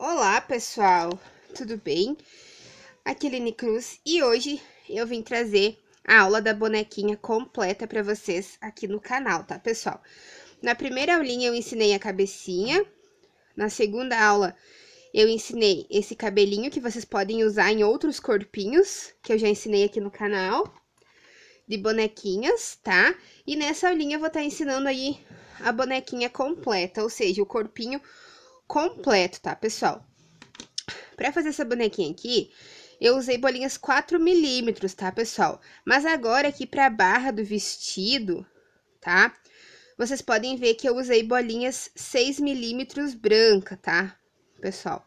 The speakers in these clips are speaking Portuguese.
Olá, pessoal. Tudo bem? Aqui é Lini Cruz e hoje eu vim trazer a aula da bonequinha completa para vocês aqui no canal, tá, pessoal? Na primeira aulinha eu ensinei a cabecinha, na segunda aula eu ensinei esse cabelinho que vocês podem usar em outros corpinhos, que eu já ensinei aqui no canal, de bonequinhas, tá? E nessa aulinha eu vou estar tá ensinando aí a bonequinha completa, ou seja, o corpinho completo completo, tá, pessoal? Para fazer essa bonequinha aqui, eu usei bolinhas 4 milímetros, tá, pessoal? Mas agora aqui para a barra do vestido, tá? Vocês podem ver que eu usei bolinhas 6 milímetros branca, tá, pessoal?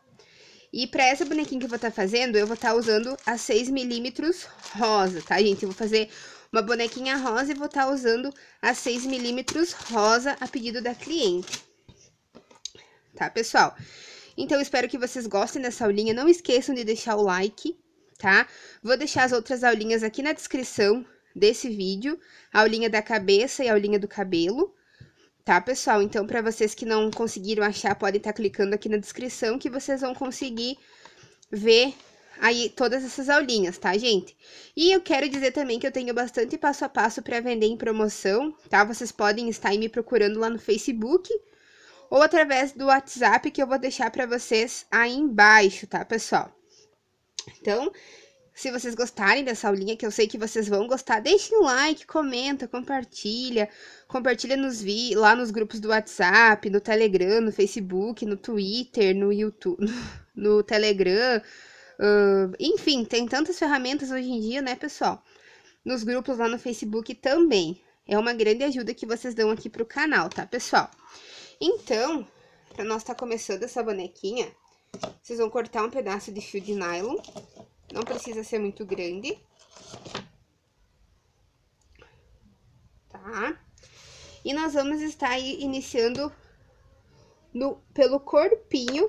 E para essa bonequinha que eu vou estar tá fazendo, eu vou estar tá usando a 6 milímetros rosa, tá, gente? Eu vou fazer uma bonequinha rosa e vou estar tá usando a 6 milímetros rosa a pedido da cliente tá, pessoal? Então, espero que vocês gostem dessa aulinha. Não esqueçam de deixar o like, tá? Vou deixar as outras aulinhas aqui na descrição desse vídeo. A aulinha da cabeça e a aulinha do cabelo, tá, pessoal? Então, para vocês que não conseguiram achar, podem estar tá clicando aqui na descrição que vocês vão conseguir ver aí todas essas aulinhas, tá, gente? E eu quero dizer também que eu tenho bastante passo a passo para vender em promoção, tá? Vocês podem estar me procurando lá no Facebook, ou através do WhatsApp que eu vou deixar para vocês aí embaixo, tá, pessoal? Então, se vocês gostarem dessa aulinha, que eu sei que vocês vão gostar, deixem um like, comenta, compartilha, compartilha nos vi lá nos grupos do WhatsApp, no Telegram, no Facebook, no Twitter, no YouTube, no, Telegram, uh, enfim, tem tantas ferramentas hoje em dia, né, pessoal? Nos grupos lá no Facebook também. É uma grande ajuda que vocês dão aqui pro canal, tá, pessoal? Então, para nós estar tá começando essa bonequinha, vocês vão cortar um pedaço de fio de nylon, não precisa ser muito grande. Tá? E nós vamos estar iniciando no, pelo corpinho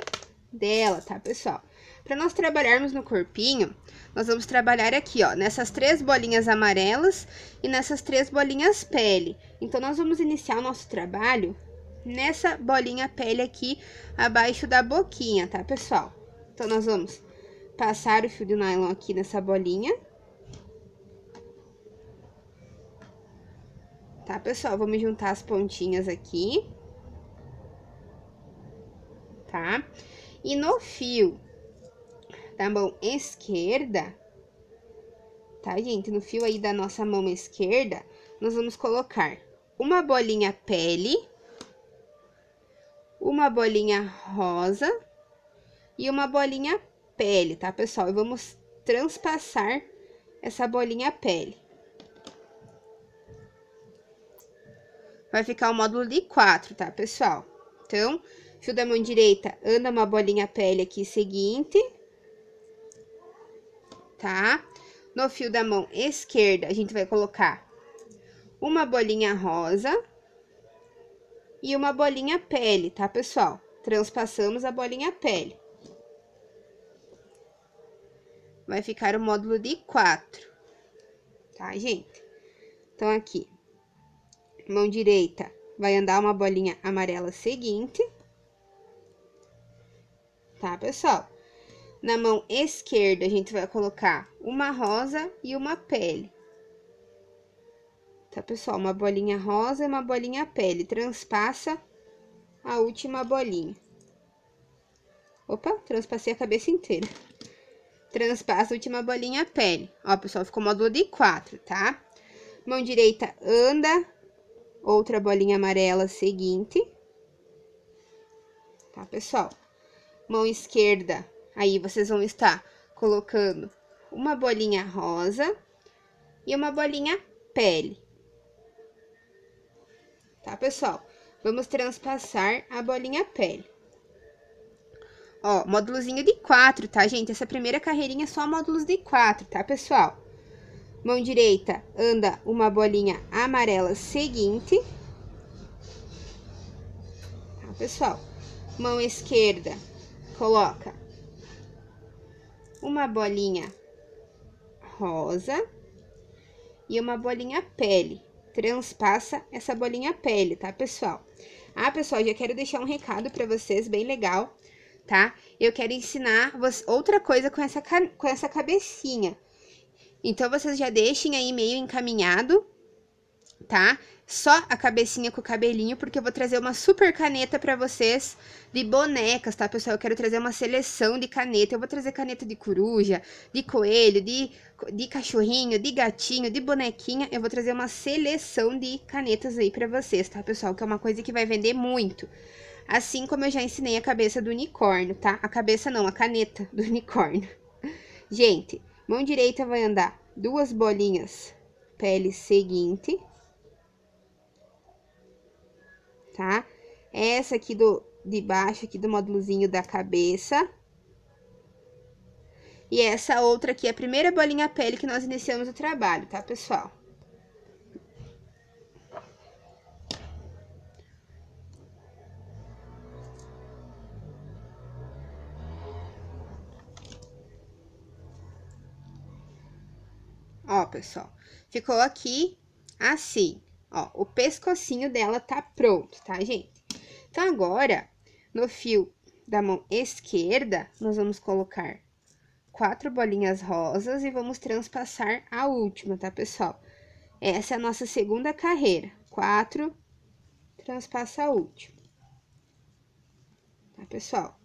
dela, tá, pessoal? Para nós trabalharmos no corpinho, nós vamos trabalhar aqui, ó, nessas três bolinhas amarelas e nessas três bolinhas pele. Então, nós vamos iniciar o nosso trabalho nessa bolinha pele aqui abaixo da boquinha, tá, pessoal? Então, nós vamos passar o fio de nylon aqui nessa bolinha. Tá, pessoal? Vamos juntar as pontinhas aqui. Tá? E no fio da mão esquerda, tá, gente? No fio aí da nossa mão esquerda, nós vamos colocar uma bolinha pele uma bolinha rosa e uma bolinha pele, tá, pessoal? E vamos transpassar essa bolinha pele. Vai ficar o módulo de quatro, tá, pessoal? Então, fio da mão direita, anda uma bolinha pele aqui seguinte, tá? No fio da mão esquerda, a gente vai colocar uma bolinha rosa e uma bolinha pele, tá, pessoal? Transpassamos a bolinha pele. Vai ficar o módulo de quatro, tá, gente? Então, aqui, mão direita, vai andar uma bolinha amarela seguinte, tá, pessoal? Na mão esquerda, a gente vai colocar uma rosa e uma pele. Tá, pessoal? Uma bolinha rosa e uma bolinha pele. Transpassa a última bolinha. Opa, transpassei a cabeça inteira. Transpassa a última bolinha pele. Ó, pessoal, ficou módulo de quatro, tá? Mão direita anda, outra bolinha amarela seguinte. Tá, pessoal? Mão esquerda, aí vocês vão estar colocando uma bolinha rosa e uma bolinha pele tá, pessoal? Vamos transpassar a bolinha pele. Ó, módulozinho de 4, tá, gente? Essa primeira carreirinha é só módulos de 4, tá, pessoal? Mão direita anda uma bolinha amarela seguinte. Tá, pessoal? Mão esquerda coloca uma bolinha rosa e uma bolinha pele, transpassa essa bolinha pele, tá, pessoal? Ah, pessoal, já quero deixar um recado para vocês bem legal, tá? Eu quero ensinar outra coisa com essa, com essa cabecinha. Então, vocês já deixem aí meio encaminhado tá? Só a cabecinha com o cabelinho, porque eu vou trazer uma super caneta para vocês de bonecas, tá, pessoal? Eu quero trazer uma seleção de caneta. Eu vou trazer caneta de coruja, de coelho, de, de cachorrinho, de gatinho, de bonequinha. Eu vou trazer uma seleção de canetas aí para vocês, tá, pessoal? Que é uma coisa que vai vender muito. Assim como eu já ensinei a cabeça do unicórnio, tá? A cabeça não, a caneta do unicórnio. Gente, mão direita vai andar duas bolinhas pele seguinte, tá? Essa aqui do, de baixo, aqui do módulozinho da cabeça. E essa outra aqui é a primeira bolinha pele que nós iniciamos o trabalho, tá, pessoal? Ó, pessoal, ficou aqui assim. Ó, o pescocinho dela tá pronto, tá, gente? Então, agora, no fio da mão esquerda, nós vamos colocar quatro bolinhas rosas e vamos transpassar a última, tá, pessoal? Essa é a nossa segunda carreira. Quatro, transpassa a última. Tá, pessoal?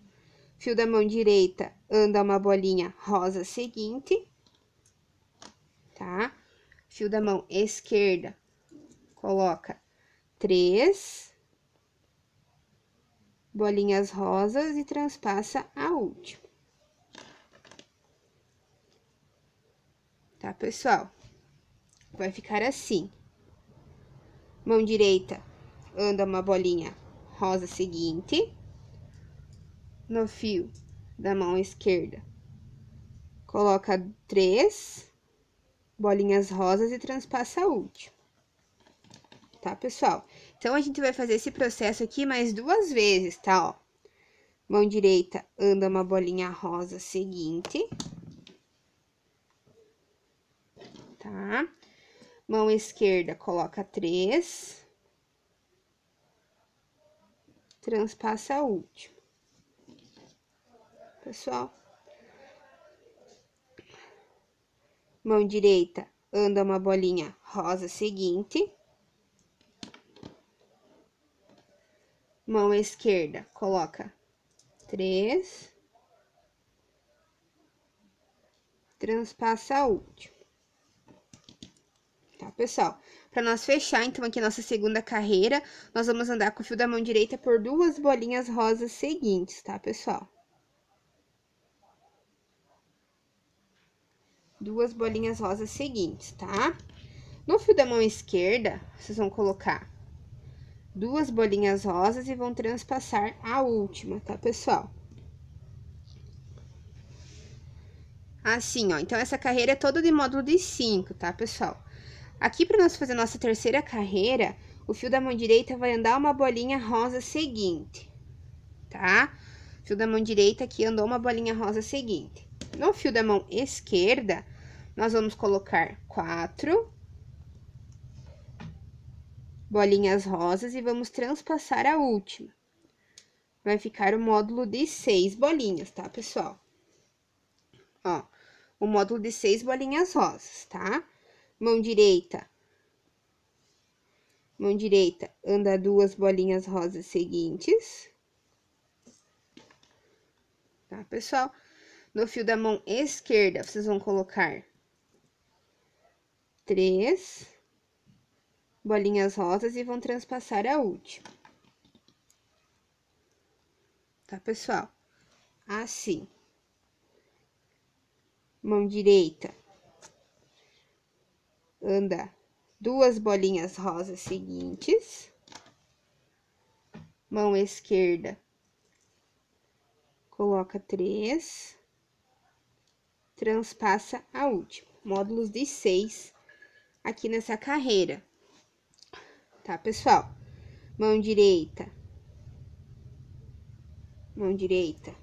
Fio da mão direita anda uma bolinha rosa seguinte, tá? Fio da mão esquerda coloca três bolinhas rosas e transpassa a última. Tá, pessoal? Vai ficar assim. Mão direita anda uma bolinha rosa seguinte. No fio da mão esquerda, coloca três bolinhas rosas e transpassa a última tá, pessoal? Então, a gente vai fazer esse processo aqui mais duas vezes, tá, ó. Mão direita anda uma bolinha rosa seguinte. Tá? Mão esquerda coloca três. Transpassa a última. Pessoal. Mão direita anda uma bolinha rosa seguinte. mão esquerda, coloca três, transpassa o último. Tá, pessoal? Para nós fechar, então, aqui nossa segunda carreira, nós vamos andar com o fio da mão direita por duas bolinhas rosas seguintes, tá, pessoal? Duas bolinhas rosas seguintes, tá? No fio da mão esquerda, vocês vão colocar duas bolinhas rosas e vão transpassar a última, tá, pessoal? Assim, ó. Então, essa carreira é toda de módulo de 5, tá, pessoal? Aqui, para nós fazer nossa terceira carreira, o fio da mão direita vai andar uma bolinha rosa seguinte, tá? Fio da mão direita aqui andou uma bolinha rosa seguinte. No fio da mão esquerda, nós vamos colocar quatro bolinhas rosas e vamos transpassar a última. Vai ficar o módulo de seis bolinhas, tá, pessoal? Ó, o módulo de seis bolinhas rosas, tá? Mão direita. Mão direita, anda duas bolinhas rosas seguintes. Tá, pessoal? No fio da mão esquerda, vocês vão colocar três bolinhas rosas e vão transpassar a última. Tá, pessoal? Assim. Mão direita. Anda duas bolinhas rosas seguintes. Mão esquerda. Coloca três. Transpassa a última. Módulos de seis aqui nessa carreira tá, pessoal? Mão direita. Mão direita.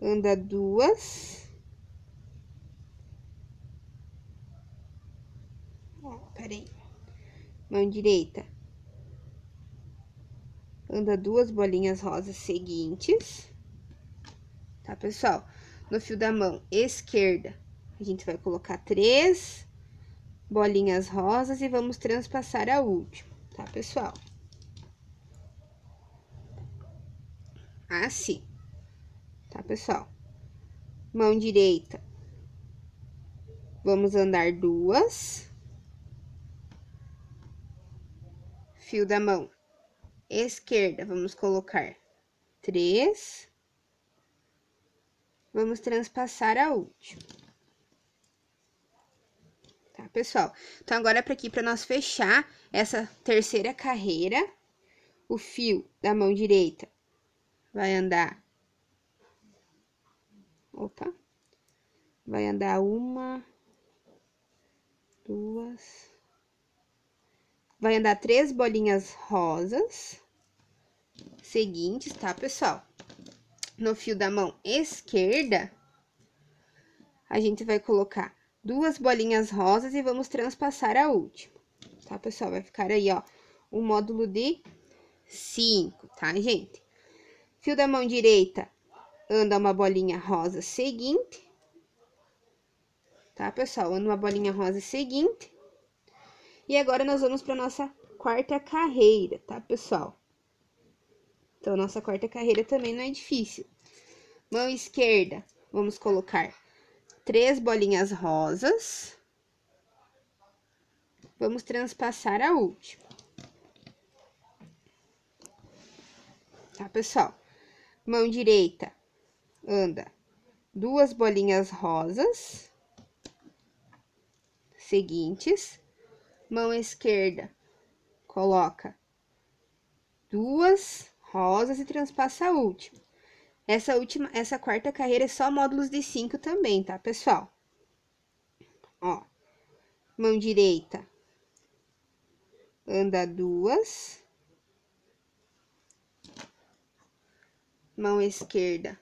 Anda duas. peraí. Mão direita. Anda duas bolinhas rosas seguintes. Tá, pessoal? No fio da mão esquerda, a gente vai colocar três bolinhas rosas e vamos transpassar a última, tá, pessoal? Assim, tá, pessoal? Mão direita, vamos andar duas. Fio da mão esquerda, vamos colocar três. Vamos transpassar a última pessoal? Então, agora é para aqui, para nós fechar essa terceira carreira, o fio da mão direita vai andar... Opa! Vai andar uma, duas... Vai andar três bolinhas rosas seguintes, tá, pessoal? No fio da mão esquerda, a gente vai colocar duas bolinhas rosas e vamos transpassar a última, tá, pessoal? Vai ficar aí, ó, o um módulo de 5, tá, gente? Fio da mão direita, anda uma bolinha rosa seguinte, tá, pessoal? Anda uma bolinha rosa seguinte. E agora, nós vamos para nossa quarta carreira, tá, pessoal? Então, nossa quarta carreira também não é difícil. Mão esquerda, vamos colocar três bolinhas rosas. Vamos transpassar a última. Tá, pessoal? Mão direita anda duas bolinhas rosas seguintes. Mão esquerda coloca duas rosas e transpassa a última. Essa última, essa quarta carreira é só módulos de 5 também, tá, pessoal? Ó, mão direita, anda duas. Mão esquerda,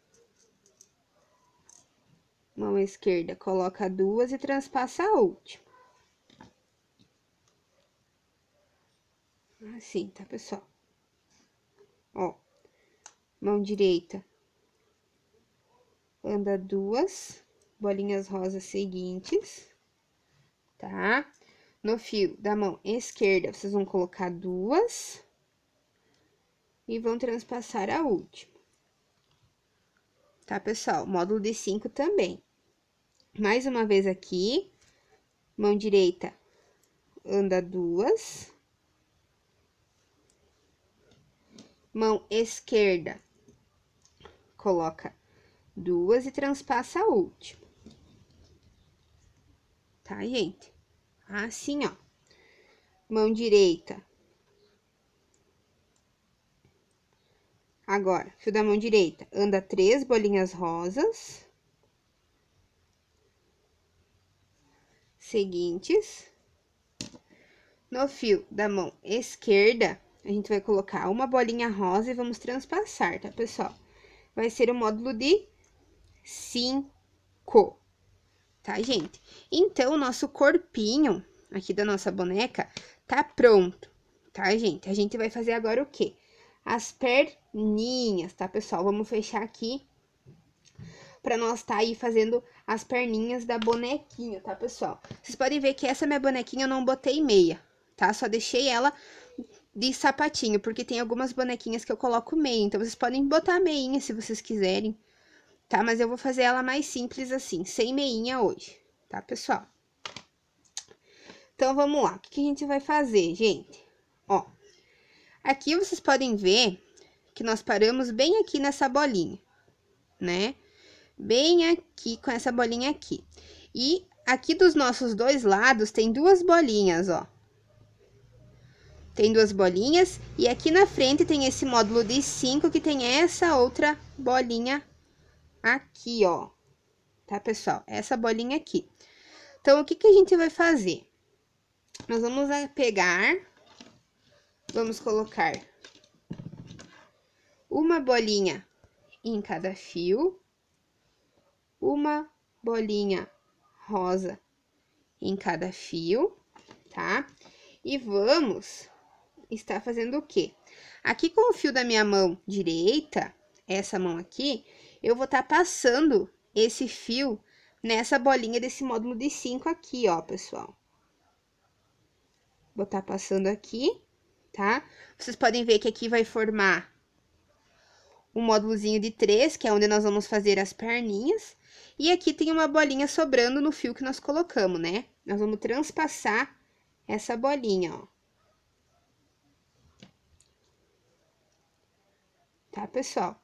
mão esquerda, coloca duas e transpassa a última. Assim, tá, pessoal? Ó, mão direita, anda duas bolinhas rosas seguintes, tá? No fio da mão esquerda, vocês vão colocar duas e vão transpassar a última. Tá, pessoal? Módulo de cinco também. Mais uma vez aqui, mão direita anda duas. Mão esquerda coloca duas e transpassa a última. Tá, gente? Assim, ó. Mão direita. Agora, fio da mão direita, anda três bolinhas rosas. Seguintes. No fio da mão esquerda, a gente vai colocar uma bolinha rosa e vamos transpassar, tá, pessoal? Vai ser o módulo de cinco, tá, gente? Então, o nosso corpinho aqui da nossa boneca tá pronto, tá, gente? A gente vai fazer agora o quê? As perninhas, tá, pessoal? Vamos fechar aqui para nós tá aí fazendo as perninhas da bonequinha, tá, pessoal? Vocês podem ver que essa minha bonequinha eu não botei meia, tá? Só deixei ela de sapatinho, porque tem algumas bonequinhas que eu coloco meia, então vocês podem botar meinha se vocês quiserem, tá? Mas eu vou fazer ela mais simples assim, sem meinha hoje, tá, pessoal? Então, vamos lá. O que, que a gente vai fazer, gente? Ó, aqui vocês podem ver que nós paramos bem aqui nessa bolinha, né? Bem aqui, com essa bolinha aqui. E aqui dos nossos dois lados tem duas bolinhas, ó. Tem duas bolinhas e aqui na frente tem esse módulo de cinco que tem essa outra bolinha aqui, ó. Tá, pessoal? Essa bolinha aqui. Então, o que que a gente vai fazer? Nós vamos pegar, vamos colocar uma bolinha em cada fio, uma bolinha rosa em cada fio, tá? E vamos estar fazendo o quê? Aqui com o fio da minha mão direita, essa mão aqui, eu vou estar tá passando esse fio nessa bolinha desse módulo de 5 aqui, ó, pessoal. Vou estar tá passando aqui, tá? Vocês podem ver que aqui vai formar um módulozinho de 3, que é onde nós vamos fazer as perninhas. E aqui tem uma bolinha sobrando no fio que nós colocamos, né? Nós vamos transpassar essa bolinha, ó. Tá, pessoal?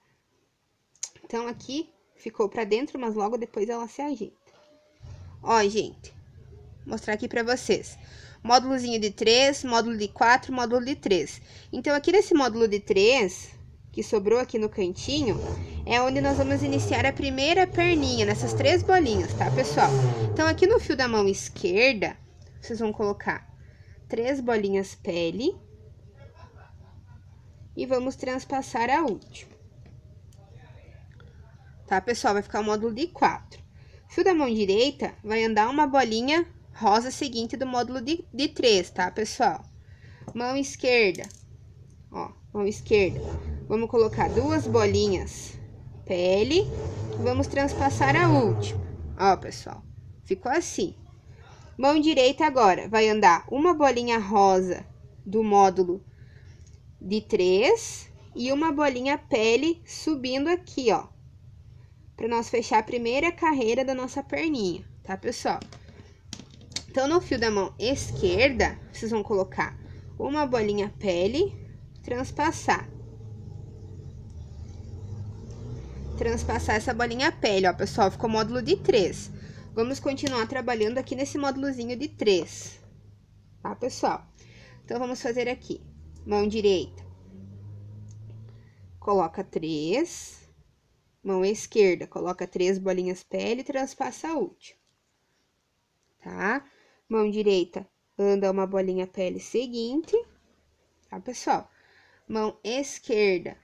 Então, aqui ficou pra dentro, mas logo depois ela se ajeita. Ó, gente, vou mostrar aqui pra vocês. Módulozinho de 3, módulo de 4, módulo de 3. Então, aqui nesse módulo de 3, que sobrou aqui no cantinho, é onde nós vamos iniciar a primeira perninha, nessas três bolinhas, tá, pessoal? Então, aqui no fio da mão esquerda, vocês vão colocar três bolinhas pele e vamos transpassar a última tá, pessoal? Vai ficar o módulo de 4. Fio da mão direita vai andar uma bolinha rosa seguinte do módulo de, de 3, tá, pessoal? Mão esquerda, ó, mão esquerda. Vamos colocar duas bolinhas pele, vamos transpassar a última. Ó, pessoal, ficou assim. Mão direita agora vai andar uma bolinha rosa do módulo de 3 e uma bolinha pele subindo aqui, ó, para nós fechar a primeira carreira da nossa perninha, tá, pessoal? Então, no fio da mão esquerda, vocês vão colocar uma bolinha pele, transpassar. Transpassar essa bolinha pele, ó, pessoal, ficou módulo de três. Vamos continuar trabalhando aqui nesse módulozinho de três, tá, pessoal? Então, vamos fazer aqui, mão direita, coloca três. Mão esquerda, coloca três bolinhas pele e transpassa a última. Tá? Mão direita, anda uma bolinha pele seguinte. Tá, pessoal? Mão esquerda,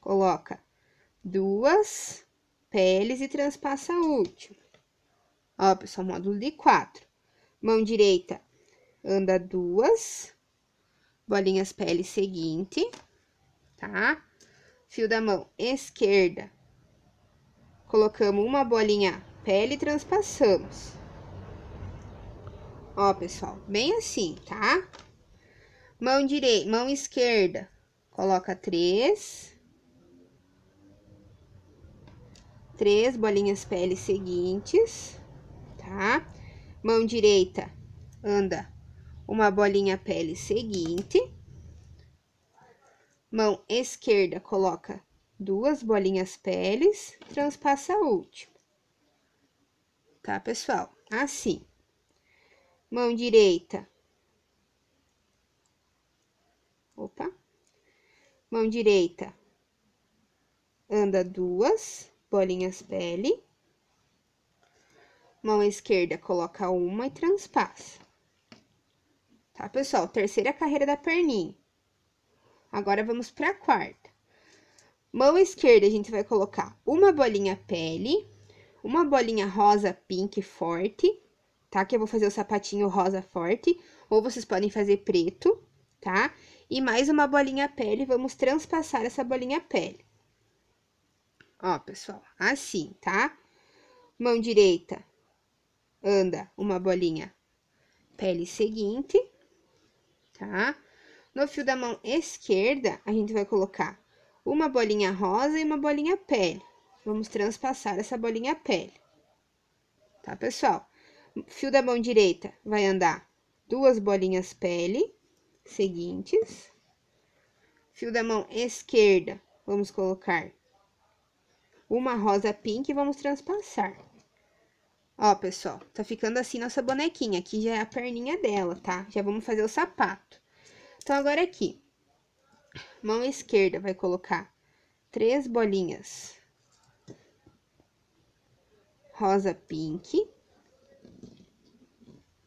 coloca duas peles e transpassa a última. Ó, pessoal, módulo de quatro. Mão direita, anda duas bolinhas pele seguinte, tá? Fio da mão esquerda, colocamos uma bolinha pele e transpassamos. Ó, pessoal, bem assim, tá? Mão direita, mão esquerda, coloca três. Três bolinhas pele seguintes, tá? Mão direita, anda uma bolinha pele seguinte. Mão esquerda, coloca duas bolinhas peles, transpassa a última. Tá, pessoal? Assim. Mão direita. Opa. Mão direita. Anda duas bolinhas pele. Mão esquerda coloca uma e transpassa. Tá, pessoal? Terceira carreira da perninha. Agora vamos para a quarta. Mão esquerda, a gente vai colocar uma bolinha pele, uma bolinha rosa pink forte, tá? Que eu vou fazer o sapatinho rosa forte, ou vocês podem fazer preto, tá? E mais uma bolinha pele, vamos transpassar essa bolinha pele. Ó, pessoal, assim, tá? Mão direita, anda uma bolinha pele seguinte, tá? No fio da mão esquerda, a gente vai colocar uma bolinha rosa e uma bolinha pele. Vamos transpassar essa bolinha pele. Tá, pessoal? Fio da mão direita vai andar duas bolinhas pele seguintes. Fio da mão esquerda, vamos colocar uma rosa pink e vamos transpassar. Ó, pessoal, tá ficando assim nossa bonequinha. Aqui já é a perninha dela, tá? Já vamos fazer o sapato. Então, agora aqui, Mão esquerda vai colocar três bolinhas rosa pink.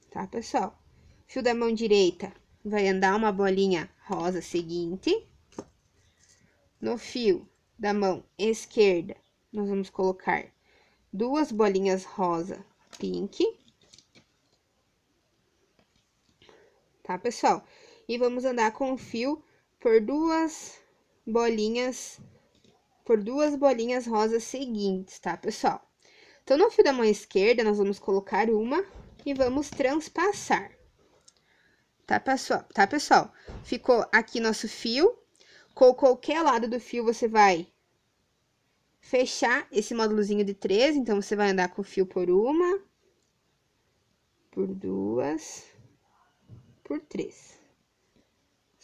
Tá, pessoal? Fio da mão direita vai andar uma bolinha rosa seguinte. No fio da mão esquerda, nós vamos colocar duas bolinhas rosa pink. Tá, pessoal? E vamos andar com o fio por duas bolinhas por duas bolinhas rosas seguintes, tá, pessoal? Então, no fio da mão esquerda, nós vamos colocar uma e vamos transpassar. Tá, pessoal? Tá, pessoal? Ficou aqui nosso fio. Com qualquer lado do fio, você vai fechar esse módulozinho de três. Então, você vai andar com o fio por uma, por duas, por três.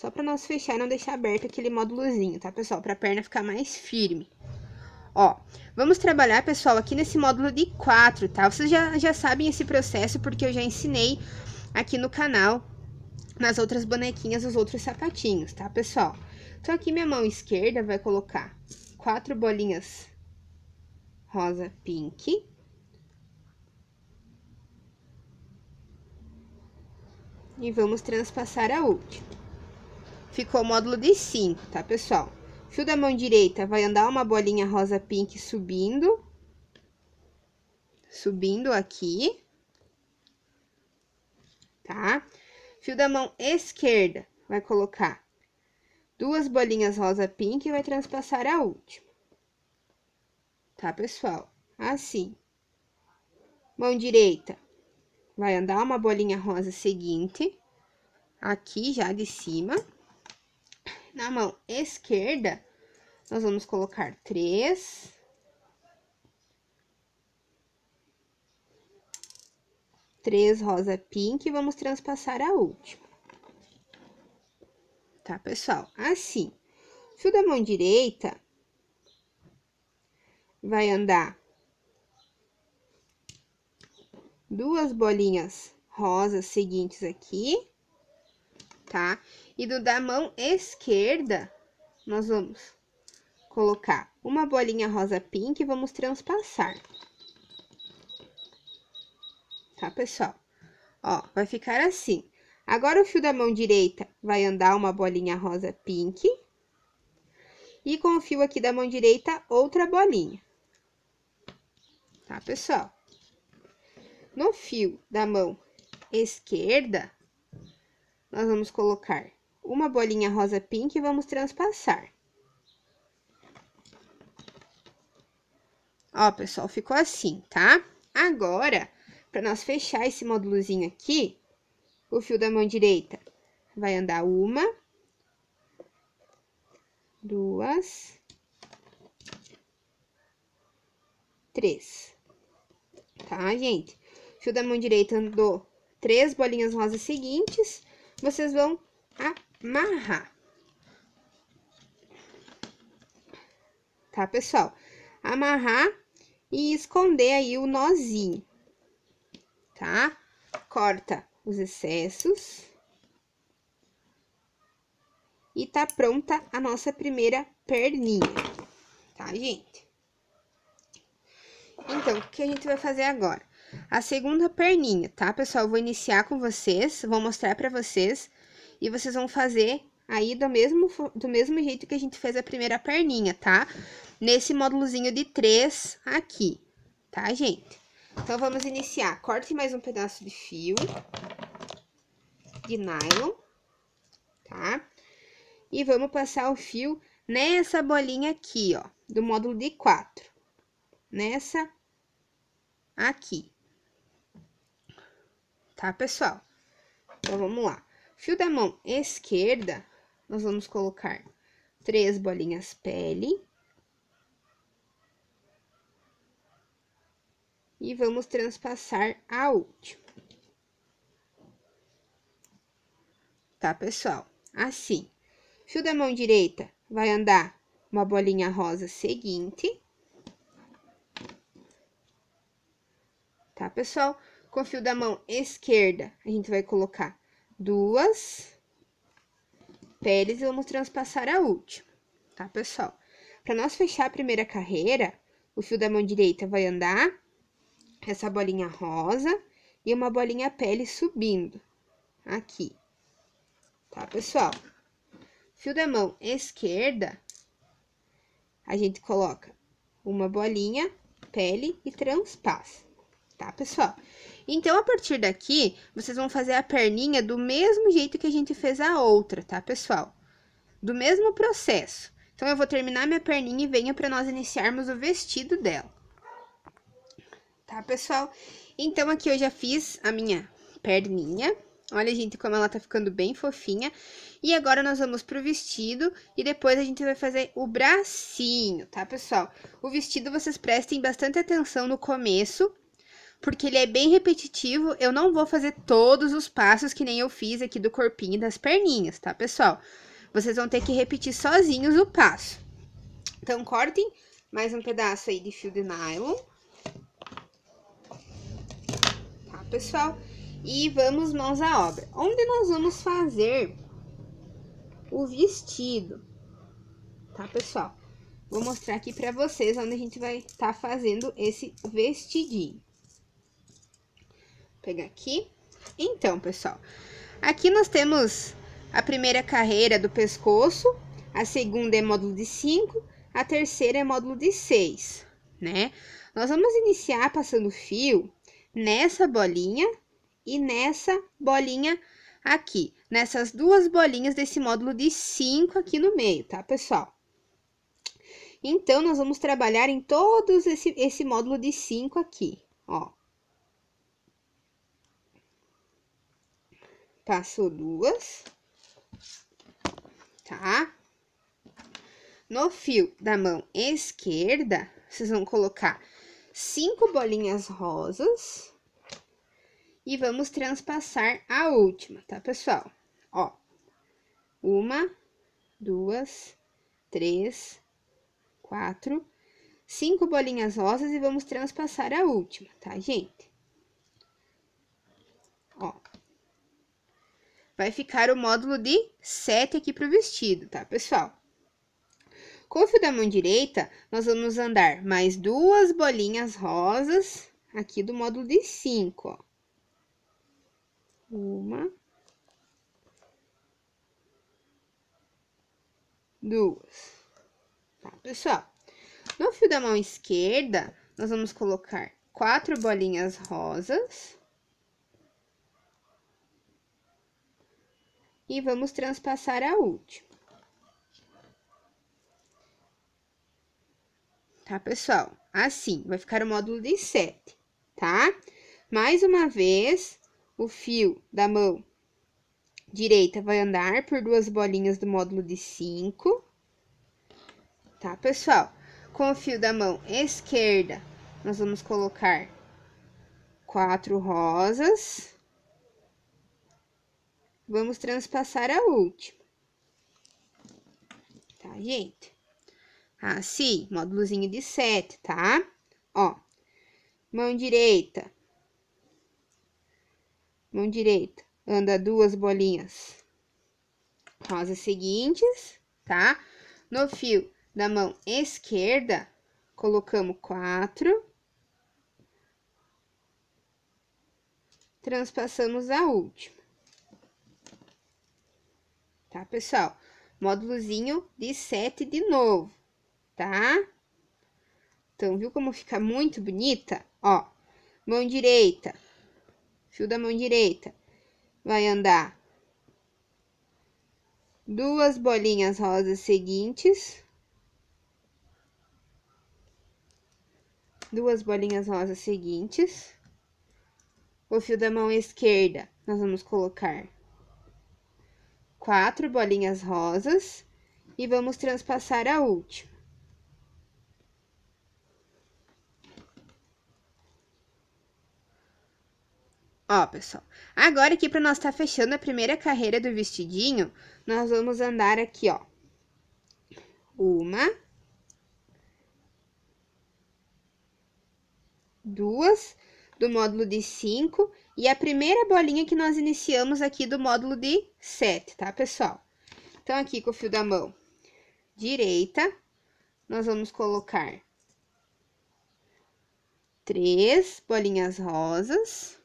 Só para nós fechar e não deixar aberto aquele módulozinho, tá, pessoal? Para a perna ficar mais firme. Ó, vamos trabalhar, pessoal, aqui nesse módulo de 4, tá? Vocês já, já sabem esse processo porque eu já ensinei aqui no canal, nas outras bonequinhas, os outros sapatinhos, tá, pessoal? Então, aqui minha mão esquerda vai colocar quatro bolinhas rosa pink. E vamos transpassar a última. Ficou o módulo de 5, tá, pessoal? Fio da mão direita vai andar uma bolinha rosa pink subindo. Subindo aqui. Tá? Fio da mão esquerda vai colocar duas bolinhas rosa pink e vai transpassar a última. Tá, pessoal? Assim. Mão direita vai andar uma bolinha rosa seguinte. Aqui já de cima na mão esquerda, nós vamos colocar três. Três rosa pink e vamos transpassar a última. Tá, pessoal? Assim. O fio da mão direita vai andar duas bolinhas rosas seguintes aqui, tá? E do da mão esquerda, nós vamos colocar uma bolinha rosa pink e vamos transpassar. Tá, pessoal? Ó, vai ficar assim. Agora, o fio da mão direita vai andar uma bolinha rosa pink. E com o fio aqui da mão direita, outra bolinha. Tá, pessoal? No fio da mão esquerda, nós vamos colocar uma bolinha rosa pink e vamos transpassar. Ó, pessoal, ficou assim, tá? Agora, para nós fechar esse módulozinho aqui, o fio da mão direita vai andar uma, duas, três, tá, gente? O fio da mão direita andou três bolinhas rosas seguintes, vocês vão a marra. Tá, pessoal? Amarrar e esconder aí o nozinho, tá? Corta os excessos. E tá pronta a nossa primeira perninha, tá, gente? Então, o que a gente vai fazer agora? A segunda perninha, tá, pessoal? Eu vou iniciar com vocês, vou mostrar pra vocês e vocês vão fazer aí do mesmo, do mesmo jeito que a gente fez a primeira perninha, tá? Nesse módulozinho de três aqui, tá, gente? Então, vamos iniciar. Corte mais um pedaço de fio de nylon, tá? E vamos passar o fio nessa bolinha aqui, ó, do módulo de quatro. Nessa aqui. Tá, pessoal? Então, vamos lá. Fio da mão esquerda, nós vamos colocar três bolinhas pele. E vamos transpassar a última. Tá, pessoal? Assim. Fio da mão direita, vai andar uma bolinha rosa seguinte. Tá, pessoal? Com o fio da mão esquerda, a gente vai colocar duas peles e vamos transpassar a última, tá, pessoal? Para nós fechar a primeira carreira, o fio da mão direita vai andar essa bolinha rosa e uma bolinha pele subindo aqui, tá, pessoal? Fio da mão esquerda, a gente coloca uma bolinha, pele e transpassa, tá, pessoal? Então, a partir daqui, vocês vão fazer a perninha do mesmo jeito que a gente fez a outra, tá, pessoal? Do mesmo processo. Então, eu vou terminar minha perninha e venha para nós iniciarmos o vestido dela. Tá, pessoal? Então, aqui eu já fiz a minha perninha. Olha, gente, como ela tá ficando bem fofinha. E agora nós vamos pro vestido e depois a gente vai fazer o bracinho, tá, pessoal? O vestido vocês prestem bastante atenção no começo, porque ele é bem repetitivo. Eu não vou fazer todos os passos que nem eu fiz aqui do corpinho e das perninhas, tá, pessoal? Vocês vão ter que repetir sozinhos o passo. Então, cortem mais um pedaço aí de fio de nylon. Tá, pessoal? E vamos mãos à obra. Onde nós vamos fazer o vestido, tá, pessoal? Vou mostrar aqui pra vocês onde a gente vai estar tá fazendo esse vestidinho pegar aqui. Então, pessoal, aqui nós temos a primeira carreira do pescoço, a segunda é módulo de 5, a terceira é módulo de 6, né? Nós vamos iniciar passando fio nessa bolinha e nessa bolinha aqui, nessas duas bolinhas desse módulo de 5 aqui no meio, tá, pessoal? Então, nós vamos trabalhar em todos esse, esse módulo de 5 aqui, ó. passou duas, tá? No fio da mão esquerda, vocês vão colocar cinco bolinhas rosas e vamos transpassar a última, tá, pessoal? Ó, uma, duas, três, quatro, cinco bolinhas rosas e vamos transpassar a última, tá, gente? Ó, vai ficar o módulo de 7 aqui para o vestido, tá, pessoal? Com o fio da mão direita, nós vamos andar mais duas bolinhas rosas aqui do módulo de 5, ó. Uma. Duas. Tá, pessoal? No fio da mão esquerda, nós vamos colocar quatro bolinhas rosas. e vamos transpassar a última. Tá, pessoal? Assim, vai ficar o módulo de 7, tá? Mais uma vez, o fio da mão direita vai andar por duas bolinhas do módulo de 5, tá, pessoal? Com o fio da mão esquerda, nós vamos colocar quatro rosas. Vamos transpassar a última. Tá, gente? Assim, módulozinho de sete, tá? Ó, mão direita. Mão direita, anda duas bolinhas rosas seguintes, tá? No fio da mão esquerda, colocamos quatro. Transpassamos a última tá, pessoal? Módulozinho de 7 de novo, tá? Então, viu como fica muito bonita? Ó, mão direita, fio da mão direita, vai andar duas bolinhas rosas seguintes, duas bolinhas rosas seguintes, o fio da mão esquerda nós vamos colocar quatro bolinhas rosas e vamos transpassar a última. Ó, pessoal, agora aqui para nós estar tá fechando a primeira carreira do vestidinho, nós vamos andar aqui, ó. Uma. Duas, do módulo de cinco e a primeira bolinha que nós iniciamos aqui do módulo de 7, tá, pessoal? Então, aqui com o fio da mão direita, nós vamos colocar três bolinhas rosas.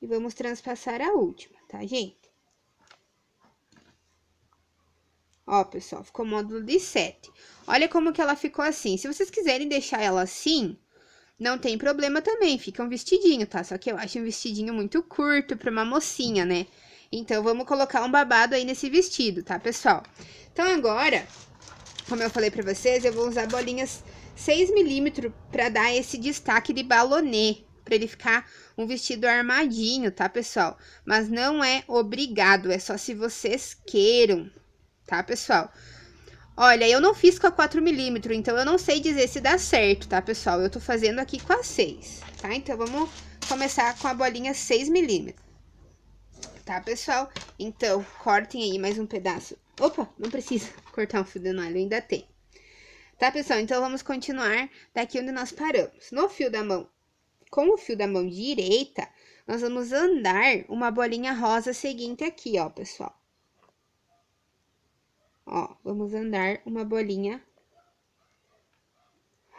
E vamos transpassar a última, tá, gente? Ó, pessoal, ficou módulo de 7. Olha como que ela ficou assim. Se vocês quiserem deixar ela assim, não tem problema também, fica um vestidinho, tá? Só que eu acho um vestidinho muito curto para uma mocinha, né? Então, vamos colocar um babado aí nesse vestido, tá, pessoal? Então, agora, como eu falei pra vocês, eu vou usar bolinhas 6 milímetros para dar esse destaque de balonê, para ele ficar um vestido armadinho, tá, pessoal? Mas não é obrigado, é só se vocês queiram, tá, pessoal? Olha, eu não fiz com a 4mm, então eu não sei dizer se dá certo, tá, pessoal? Eu tô fazendo aqui com a 6, tá? Então, vamos começar com a bolinha 6mm, tá, pessoal? Então, cortem aí mais um pedaço. Opa, não precisa cortar um fio de nylon, ainda tem. Tá, pessoal? Então, vamos continuar daqui onde nós paramos. No fio da mão, com o fio da mão direita, nós vamos andar uma bolinha rosa seguinte aqui, ó, pessoal. Ó, vamos andar uma bolinha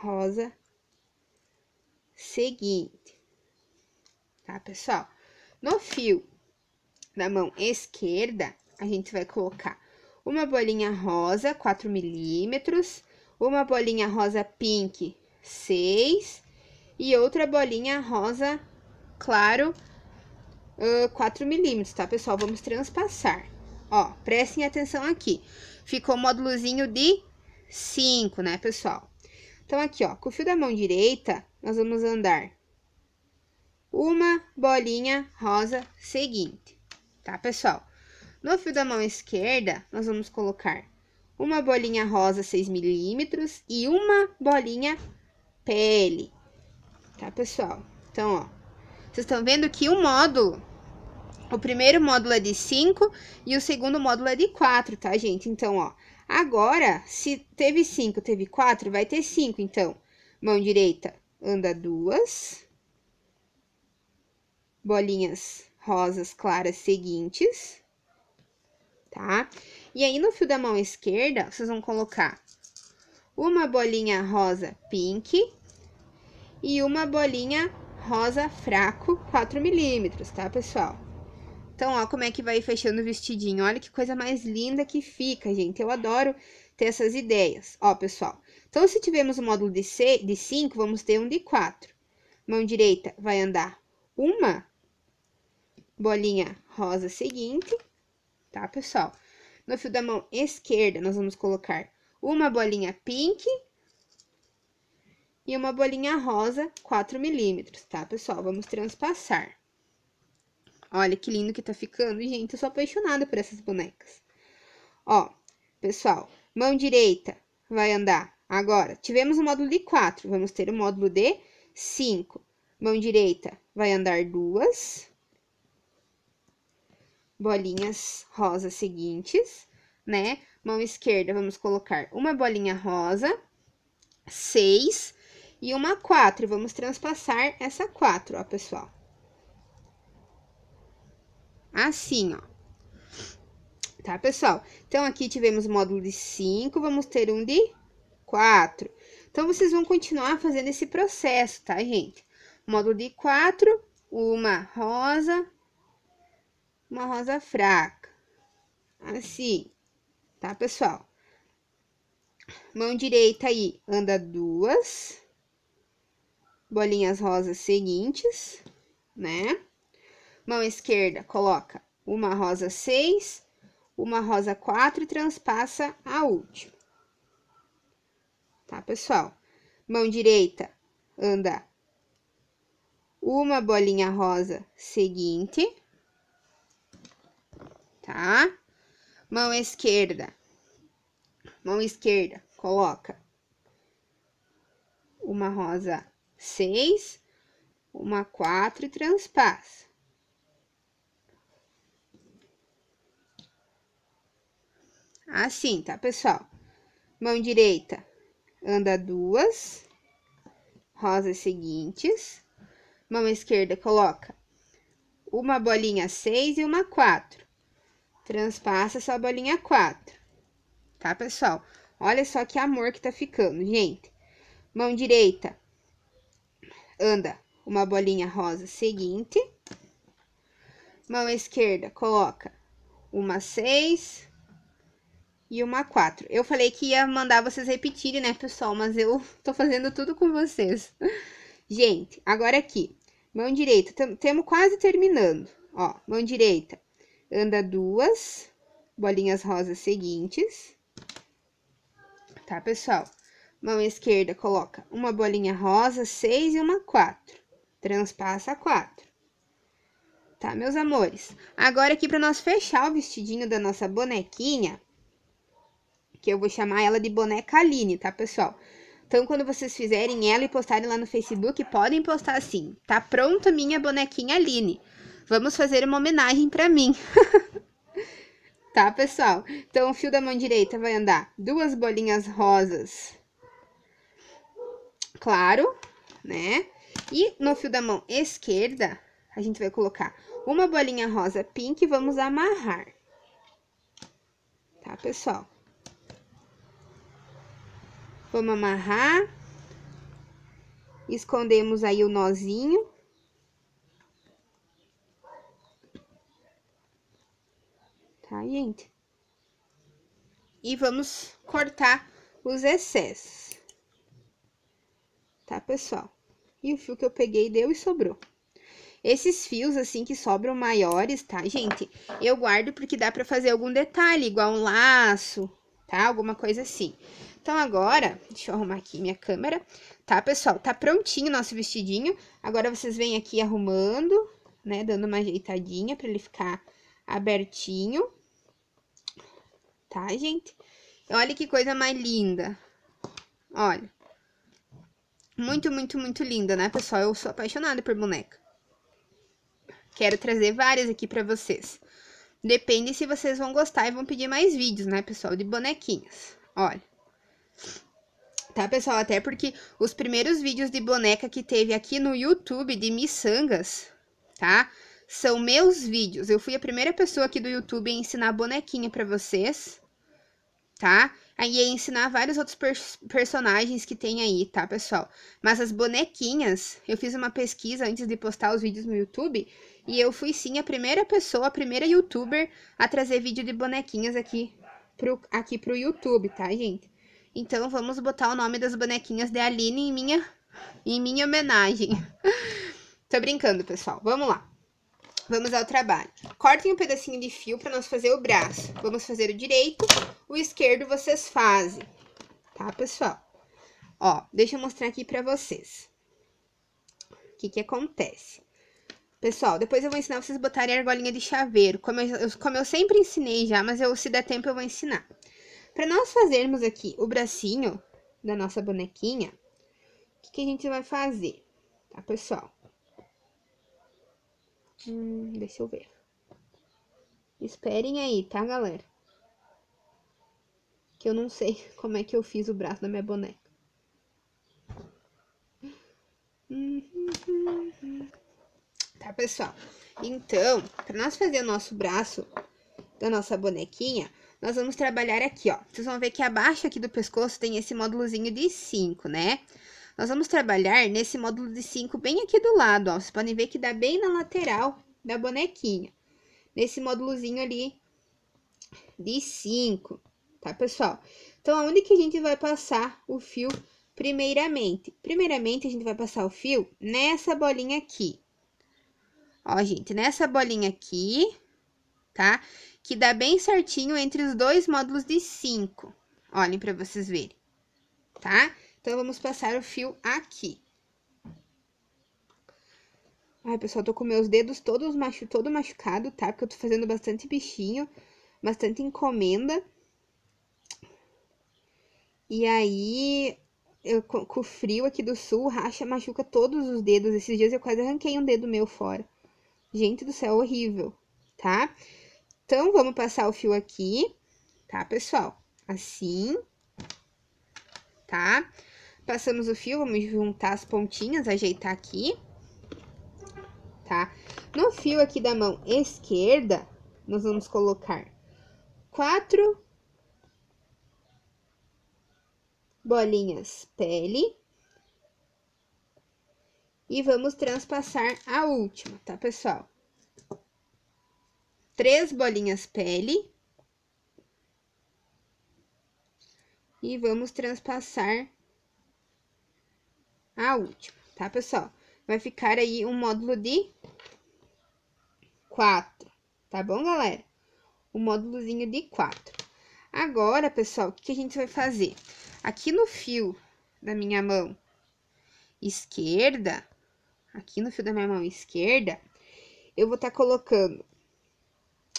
rosa seguinte, tá, pessoal? No fio da mão esquerda, a gente vai colocar uma bolinha rosa, 4 milímetros, uma bolinha rosa pink, 6, e outra bolinha rosa claro, 4 milímetros, tá, pessoal? Vamos transpassar. Ó, prestem atenção aqui ficou o módulozinho de 5, né, pessoal? Então, aqui, ó, com o fio da mão direita, nós vamos andar uma bolinha rosa seguinte, tá, pessoal? No fio da mão esquerda, nós vamos colocar uma bolinha rosa 6 milímetros e uma bolinha pele, tá, pessoal? Então, ó, vocês estão vendo que o módulo o primeiro módulo é de 5 e o segundo módulo é de 4, tá, gente? Então, ó, agora, se teve 5, teve 4, vai ter 5. Então, mão direita anda duas, bolinhas rosas claras seguintes, tá? E aí, no fio da mão esquerda, vocês vão colocar uma bolinha rosa pink e uma bolinha rosa fraco 4 milímetros, tá, pessoal? Então, ó, como é que vai fechando o vestidinho. Olha que coisa mais linda que fica, gente. Eu adoro ter essas ideias. Ó, pessoal. Então, se tivermos um módulo de, cinco, de vamos ter um de 4. Mão direita vai andar uma bolinha rosa seguinte, tá, pessoal? No fio da mão esquerda, nós vamos colocar uma bolinha pink e uma bolinha rosa 4 milímetros, tá, pessoal? Vamos transpassar. Olha que lindo que tá ficando, gente. Eu sou apaixonada por essas bonecas. Ó, pessoal, mão direita vai andar. Agora, tivemos o módulo de 4, vamos ter o módulo de 5. Mão direita vai andar duas bolinhas rosas seguintes, né? Mão esquerda, vamos colocar uma bolinha rosa, 6 e uma 4. Vamos transpassar essa 4, ó, pessoal assim, ó. Tá, pessoal? Então, aqui tivemos módulo de 5, vamos ter um de 4. Então, vocês vão continuar fazendo esse processo, tá, gente? Módulo de 4, uma rosa, uma rosa fraca. Assim, tá, pessoal? Mão direita aí, anda duas bolinhas rosas seguintes, né? Mão esquerda, coloca uma rosa 6, uma rosa 4 e transpassa a última. Tá, pessoal? Mão direita, anda uma bolinha rosa seguinte. Tá? Mão esquerda. Mão esquerda, coloca uma rosa 6, uma 4 e transpassa. Assim, tá, pessoal? Mão direita anda duas rosas seguintes. Mão esquerda coloca uma bolinha seis e uma quatro Transpassa só a bolinha quatro Tá, pessoal? Olha só que amor que tá ficando, gente. Mão direita anda uma bolinha rosa seguinte. Mão esquerda coloca uma seis e uma 4. Eu falei que ia mandar vocês repetirem, né, pessoal? Mas eu tô fazendo tudo com vocês. Gente, agora aqui. Mão direita, temos quase terminando. Ó, mão direita. Anda duas bolinhas rosas seguintes. Tá, pessoal? Mão esquerda, coloca uma bolinha rosa, seis e uma quatro. Transpassa quatro. Tá, meus amores? Agora aqui, para nós fechar o vestidinho da nossa bonequinha, que eu vou chamar ela de boneca Aline, tá, pessoal? Então, quando vocês fizerem ela e postarem lá no Facebook, podem postar assim: tá pronta minha bonequinha Aline. Vamos fazer uma homenagem para mim. tá, pessoal? Então, o fio da mão direita vai andar duas bolinhas rosas. Claro, né? E no fio da mão esquerda, a gente vai colocar uma bolinha rosa pink e vamos amarrar. Tá, pessoal? Vamos amarrar. Escondemos aí o nozinho. Tá, gente? E vamos cortar os excessos. Tá, pessoal? E o fio que eu peguei deu e sobrou. Esses fios, assim, que sobram maiores, tá, gente? Eu guardo porque dá pra fazer algum detalhe, igual um laço, tá? Alguma coisa assim. Então agora, deixa eu arrumar aqui minha câmera, tá, pessoal? Tá prontinho o nosso vestidinho. Agora vocês vêm aqui arrumando, né, dando uma ajeitadinha pra ele ficar abertinho. Tá, gente? Olha que coisa mais linda. Olha. Muito, muito, muito linda, né, pessoal? Eu sou apaixonada por boneca. Quero trazer várias aqui pra vocês. Depende se vocês vão gostar e vão pedir mais vídeos, né, pessoal, de bonequinhas. Olha. Tá, pessoal? Até porque os primeiros vídeos de boneca que teve aqui no YouTube de miçangas, tá? São meus vídeos. Eu fui a primeira pessoa aqui do YouTube a ensinar bonequinha pra vocês, tá? Aí ia ensinar vários outros per personagens que tem aí, tá, pessoal? Mas as bonequinhas, eu fiz uma pesquisa antes de postar os vídeos no YouTube e eu fui sim a primeira pessoa, a primeira youtuber a trazer vídeo de bonequinhas aqui pro, aqui pro YouTube, tá, gente? Então vamos botar o nome das bonequinhas de Aline em minha, em minha homenagem. Tô brincando, pessoal. Vamos lá. Vamos ao trabalho. Cortem um pedacinho de fio para nós fazer o braço. Vamos fazer o direito, o esquerdo vocês fazem, tá, pessoal? Ó, deixa eu mostrar aqui para vocês. O que que acontece? Pessoal, depois eu vou ensinar vocês a botarem a argolinha de chaveiro, como eu, como eu sempre ensinei já, mas eu, se der tempo eu vou ensinar. Para nós fazermos aqui o bracinho da nossa bonequinha, o que, que, a gente vai fazer, tá, pessoal? Hum, deixa eu ver. Esperem aí, tá, galera? Que eu não sei como é que eu fiz o braço da minha boneca. Tá, pessoal? Então, para nós fazer o nosso braço da nossa bonequinha, nós vamos trabalhar aqui, ó. Vocês vão ver que abaixo aqui do pescoço tem esse módulozinho de 5, né? Nós vamos trabalhar nesse módulo de 5 bem aqui do lado, ó. Vocês podem ver que dá bem na lateral da bonequinha. Nesse módulozinho ali de 5, tá, pessoal? Então, aonde que a gente vai passar o fio primeiramente? Primeiramente, a gente vai passar o fio nessa bolinha aqui. Ó, gente, nessa bolinha aqui, tá? que dá bem certinho entre os dois módulos de 5. Olhem para vocês verem, tá? Então, vamos passar o fio aqui. Ai, pessoal, tô com meus dedos todos machu... todo machucado, tá? Porque eu tô fazendo bastante bichinho, bastante encomenda. E aí, eu, com, o frio aqui do sul, racha, machuca todos os dedos. Esses dias eu quase arranquei um dedo meu fora. Gente do céu, horrível, tá? Então, vamos passar o fio aqui, tá, pessoal? Assim, tá? Passamos o fio, vamos juntar as pontinhas, ajeitar aqui, tá? No fio aqui da mão esquerda, nós vamos colocar quatro bolinhas pele. E vamos transpassar a última, tá, pessoal? três bolinhas pele. E vamos transpassar a última, tá, pessoal? Vai ficar aí um módulo de quatro, tá bom, galera? O um módulozinho de quatro. Agora, pessoal, o que a gente vai fazer? Aqui no fio da minha mão esquerda, aqui no fio da minha mão esquerda, eu vou estar tá colocando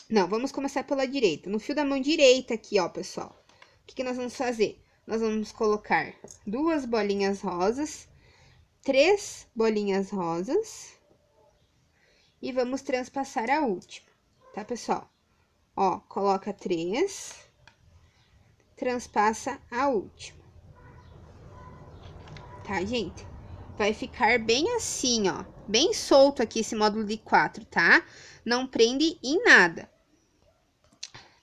não, vamos começar pela direita. No fio da mão direita aqui, ó, pessoal. O que, que nós vamos fazer? Nós vamos colocar duas bolinhas rosas, três bolinhas rosas e vamos transpassar a última, tá, pessoal? Ó, coloca três, transpassa a última. Tá, gente? Vai ficar bem assim, ó, bem solto aqui esse módulo de quatro, tá? Não prende em nada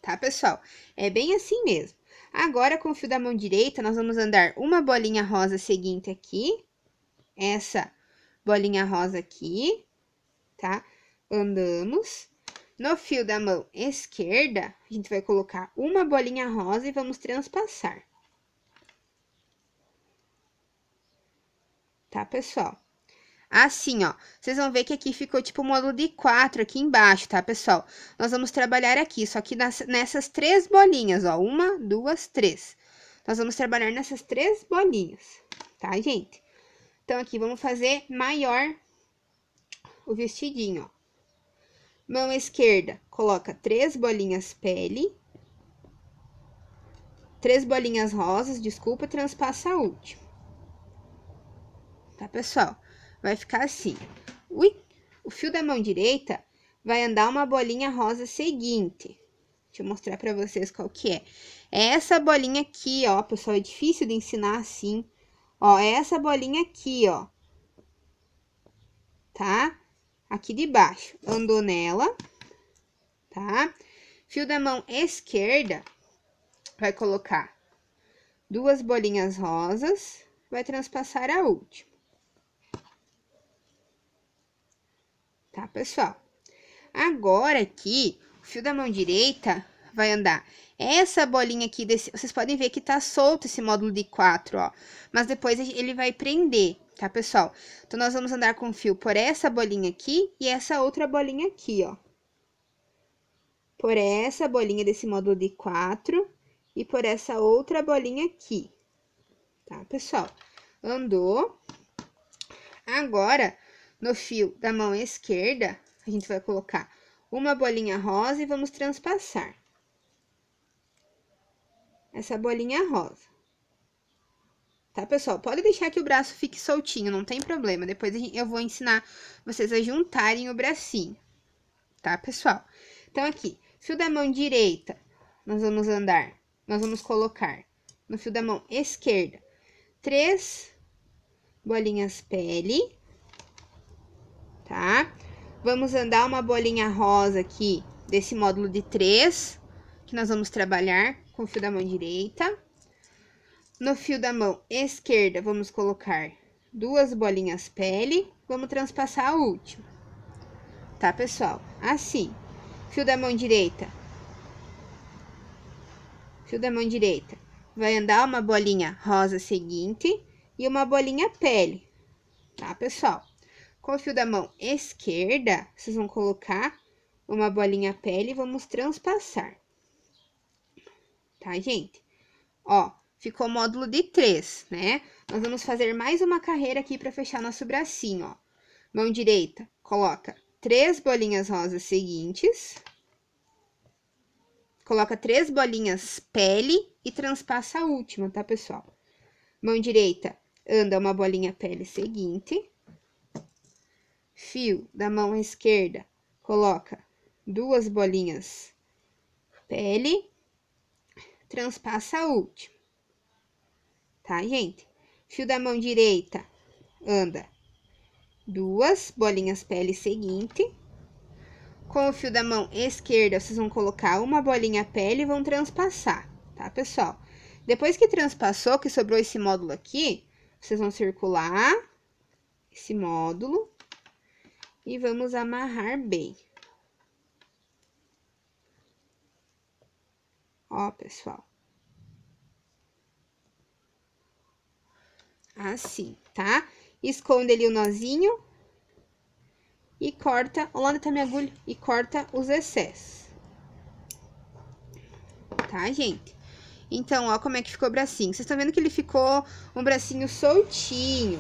tá, pessoal? É bem assim mesmo. Agora, com o fio da mão direita, nós vamos andar uma bolinha rosa seguinte aqui, essa bolinha rosa aqui, tá? Andamos. No fio da mão esquerda, a gente vai colocar uma bolinha rosa e vamos transpassar. Tá, pessoal? Assim, ó. Vocês vão ver que aqui ficou tipo um módulo de 4 aqui embaixo, tá, pessoal? Nós vamos trabalhar aqui, só que nas, nessas três bolinhas, ó. Uma, duas, três. Nós vamos trabalhar nessas três bolinhas, tá, gente? Então, aqui, vamos fazer maior o vestidinho, ó. Mão esquerda, coloca três bolinhas pele. Três bolinhas rosas, desculpa, transpassa a última. Tá, pessoal? vai ficar assim. Ui, o fio da mão direita vai andar uma bolinha rosa seguinte. Deixa eu mostrar para vocês qual que é. É essa bolinha aqui, ó, pessoal, é difícil de ensinar assim. Ó, é essa bolinha aqui, ó. Tá? Aqui de baixo. Andou nela, tá? Fio da mão esquerda vai colocar duas bolinhas rosas, vai transpassar a última. tá, pessoal? Agora aqui, o fio da mão direita vai andar. Essa bolinha aqui, desse, vocês podem ver que tá solto esse módulo de 4, ó. Mas depois ele vai prender, tá, pessoal? Então, nós vamos andar com o fio por essa bolinha aqui e essa outra bolinha aqui, ó. Por essa bolinha desse módulo de 4 e por essa outra bolinha aqui, tá, pessoal? Andou. Agora, no fio da mão esquerda, a gente vai colocar uma bolinha rosa e vamos transpassar essa bolinha rosa. Tá, pessoal? Pode deixar que o braço fique soltinho, não tem problema. Depois eu vou ensinar vocês a juntarem o bracinho, tá, pessoal? Então, aqui, fio da mão direita, nós vamos andar, nós vamos colocar no fio da mão esquerda três bolinhas pele tá? Vamos andar uma bolinha rosa aqui desse módulo de três que nós vamos trabalhar com o fio da mão direita. No fio da mão esquerda, vamos colocar duas bolinhas pele, vamos transpassar a última. Tá, pessoal? Assim. Fio da mão direita. Fio da mão direita. Vai andar uma bolinha rosa seguinte e uma bolinha pele. Tá, pessoal? Com o fio da mão esquerda, vocês vão colocar uma bolinha pele e vamos transpassar. Tá, gente? Ó, ficou o módulo de três, né? Nós vamos fazer mais uma carreira aqui para fechar nosso bracinho, ó. Mão direita, coloca três bolinhas rosas seguintes. Coloca três bolinhas pele e transpassa a última, tá, pessoal? Mão direita, anda uma bolinha pele seguinte fio da mão esquerda, coloca duas bolinhas pele, transpassa a última. Tá, gente? Fio da mão direita, anda duas bolinhas pele seguinte. Com o fio da mão esquerda, vocês vão colocar uma bolinha pele e vão transpassar, tá, pessoal? Depois que transpassou, que sobrou esse módulo aqui, vocês vão circular esse módulo e vamos amarrar bem. Ó, pessoal. Assim, tá? Esconde ali o nozinho e corta, olha onde tá minha agulha, e corta os excessos. Tá, gente? Então, ó como é que ficou o bracinho. Vocês estão vendo que ele ficou um bracinho soltinho,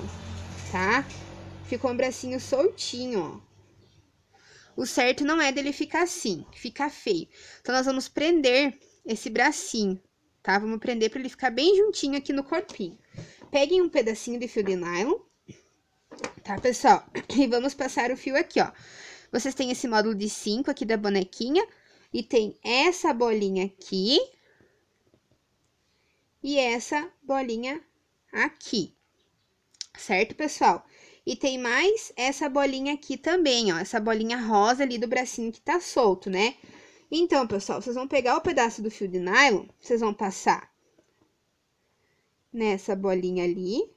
tá? Tá? Ficou um bracinho soltinho, ó. O certo não é dele ficar assim, ficar feio. Então, nós vamos prender esse bracinho, tá? Vamos prender para ele ficar bem juntinho aqui no corpinho. Peguem um pedacinho de fio de nylon, tá, pessoal? E vamos passar o fio aqui, ó. Vocês têm esse módulo de 5 aqui da bonequinha e tem essa bolinha aqui e essa bolinha aqui, certo, pessoal? E tem mais essa bolinha aqui também, ó, essa bolinha rosa ali do bracinho que tá solto, né? Então, pessoal, vocês vão pegar o pedaço do fio de nylon, vocês vão passar nessa bolinha ali,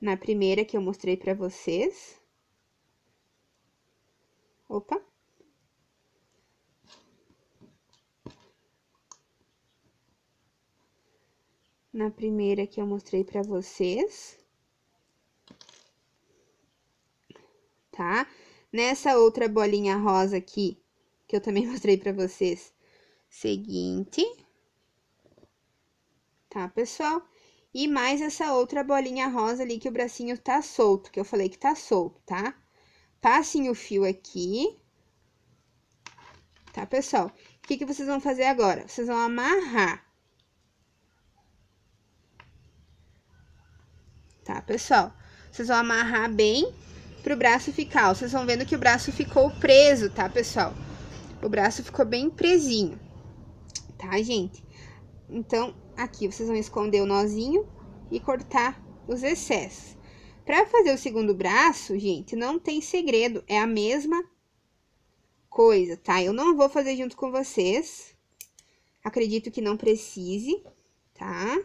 na primeira que eu mostrei pra vocês. Opa! Na primeira que eu mostrei pra vocês. tá? Nessa outra bolinha rosa aqui, que eu também mostrei pra vocês. Seguinte. Tá, pessoal? E mais essa outra bolinha rosa ali que o bracinho tá solto, que eu falei que tá solto, tá? Passem o fio aqui. Tá, pessoal? O que, que vocês vão fazer agora? Vocês vão amarrar. Tá, pessoal? Vocês vão amarrar bem pro braço ficar. Vocês vão vendo que o braço ficou preso, tá, pessoal? O braço ficou bem presinho, tá, gente? Então, aqui vocês vão esconder o nozinho e cortar os excessos. Para fazer o segundo braço, gente, não tem segredo, é a mesma coisa, tá? Eu não vou fazer junto com vocês. Acredito que não precise, tá?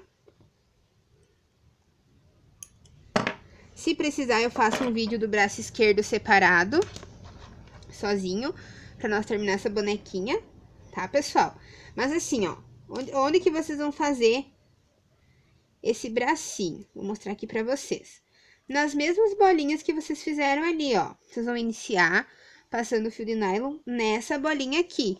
Se precisar, eu faço um vídeo do braço esquerdo separado, sozinho, pra nós terminar essa bonequinha, tá, pessoal? Mas assim, ó, onde, onde que vocês vão fazer esse bracinho? Vou mostrar aqui pra vocês. Nas mesmas bolinhas que vocês fizeram ali, ó. Vocês vão iniciar passando o fio de nylon nessa bolinha aqui.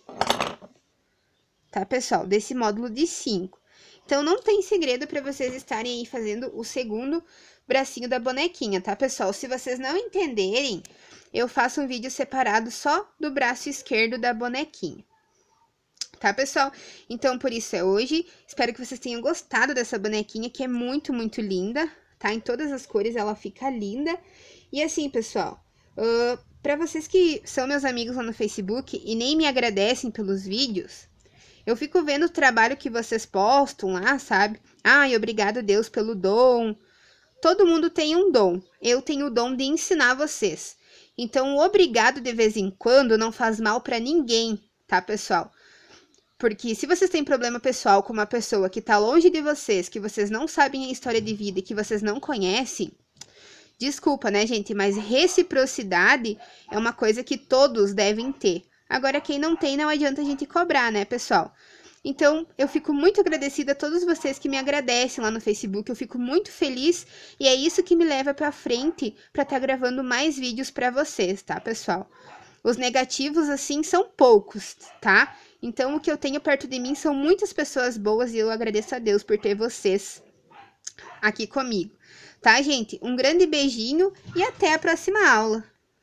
Tá, pessoal? Desse módulo de 5. Então, não tem segredo para vocês estarem aí fazendo o segundo bracinho da bonequinha, tá, pessoal? Se vocês não entenderem, eu faço um vídeo separado só do braço esquerdo da bonequinha. Tá, pessoal? Então, por isso é hoje. Espero que vocês tenham gostado dessa bonequinha, que é muito, muito linda, tá? Em todas as cores ela fica linda. E assim, pessoal, uh, para vocês que são meus amigos lá no Facebook e nem me agradecem pelos vídeos, eu fico vendo o trabalho que vocês postam lá, sabe? Ai, obrigado, Deus, pelo dom. Todo mundo tem um dom. Eu tenho o dom de ensinar vocês. Então, obrigado de vez em quando não faz mal para ninguém, tá, pessoal? Porque se vocês têm problema pessoal com uma pessoa que tá longe de vocês, que vocês não sabem a história de vida e que vocês não conhecem, desculpa, né, gente? Mas reciprocidade é uma coisa que todos devem ter. Agora, quem não tem, não adianta a gente cobrar, né, pessoal? Então, eu fico muito agradecida a todos vocês que me agradecem lá no Facebook. Eu fico muito feliz e é isso que me leva para frente para estar tá gravando mais vídeos para vocês, tá, pessoal? Os negativos assim são poucos, tá? Então, o que eu tenho perto de mim são muitas pessoas boas e eu agradeço a Deus por ter vocês aqui comigo. Tá, gente? Um grande beijinho e até a próxima aula.